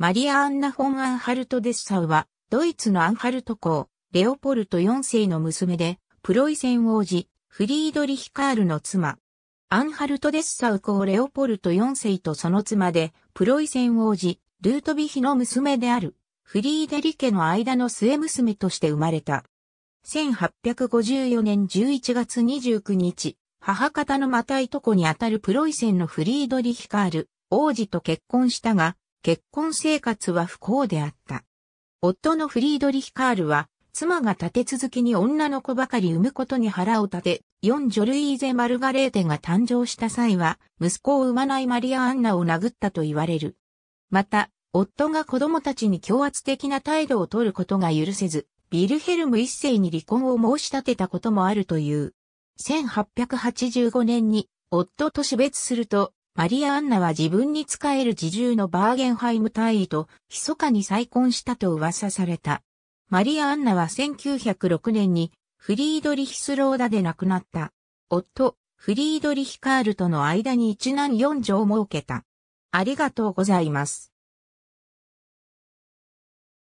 マリア・アンナ・フォン・アンハルト・デッサウは、ドイツのアンハルト公、レオポルト4世の娘で、プロイセン王子、フリードリヒカールの妻。アンハルト・デッサウ公レオポルト4世とその妻で、プロイセン王子、ルートビヒの娘である、フリーデリ家の間の末娘として生まれた。1854年11月29日、母方のマタイトコにあたるプロイセンのフリードリヒカール、王子と結婚したが、結婚生活は不幸であった。夫のフリードリヒカールは、妻が立て続けに女の子ばかり産むことに腹を立て、四女ルイーゼ・マルガレーテが誕生した際は、息子を産まないマリア・アンナを殴ったと言われる。また、夫が子供たちに強圧的な態度を取ることが許せず、ビルヘルム一世に離婚を申し立てたこともあるという。1885年に夫と死別すると、マリア・アンナは自分に仕える自重のバーゲンハイム大尉と密かに再婚したと噂された。マリア・アンナは1906年にフリードリヒスローダで亡くなった。夫、フリードリヒ・カールとの間に一男四女を設けた。ありがとうございます。